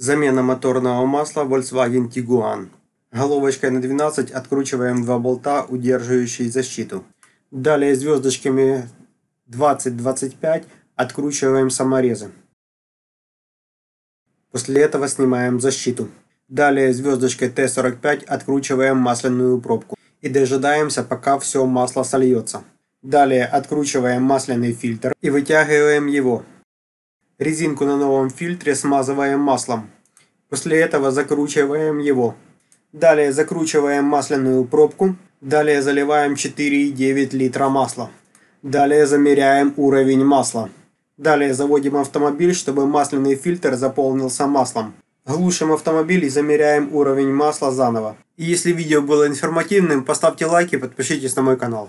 Замена моторного масла Volkswagen Tiguan. Головочкой на 12 откручиваем два болта, удерживающие защиту. Далее звездочками 20-25 откручиваем саморезы. После этого снимаем защиту. Далее звездочкой Т-45 откручиваем масляную пробку и дожидаемся, пока все масло сольется. Далее откручиваем масляный фильтр и вытягиваем его. Резинку на новом фильтре смазываем маслом. После этого закручиваем его. Далее закручиваем масляную пробку. Далее заливаем 4,9 литра масла. Далее замеряем уровень масла. Далее заводим автомобиль, чтобы масляный фильтр заполнился маслом. Глушим автомобиль и замеряем уровень масла заново. И если видео было информативным, поставьте лайк и подпишитесь на мой канал.